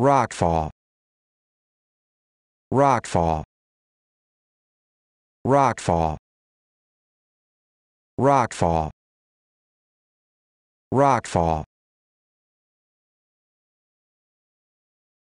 rockfall rockfall rockfall rockfall rockfall